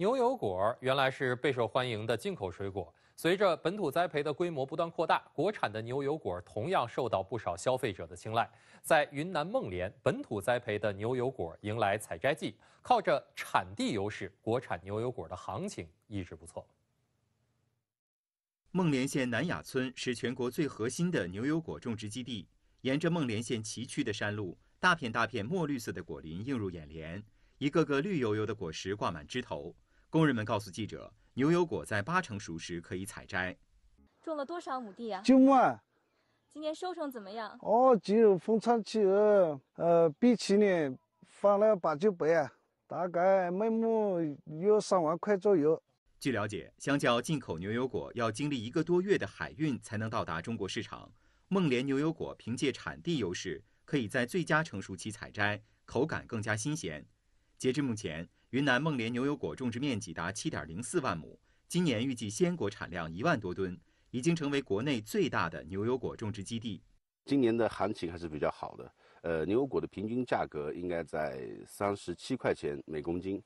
牛油果原来是备受欢迎的进口水果，随着本土栽培的规模不断扩大，国产的牛油果同样受到不少消费者的青睐。在云南孟连，本土栽培的牛油果迎来采摘季，靠着产地优势，国产牛油果的行情一直不错。孟连县南雅村是全国最核心的牛油果种植基地，沿着孟连县崎岖的山路，大片大片墨绿色的果林映入眼帘，一个个绿油油的果实挂满枝头。工人们告诉记者，牛油果在八成熟时可以采摘。种了多少亩地啊？九万。今年收成怎么样？哦，进入丰产期呃，比去年翻了八九倍啊，大概每亩有三万块左右。据了解，相较进口牛油果要经历一个多月的海运才能到达中国市场，孟连牛油果凭借产地优势，可以在最佳成熟期采摘，口感更加新鲜。截至目前，云南孟连牛油果种植面积达七点零四万亩，今年预计鲜果产量一万多吨，已经成为国内最大的牛油果种植基地。今年的行情还是比较好的，呃，牛油果的平均价格应该在三十七块钱每公斤。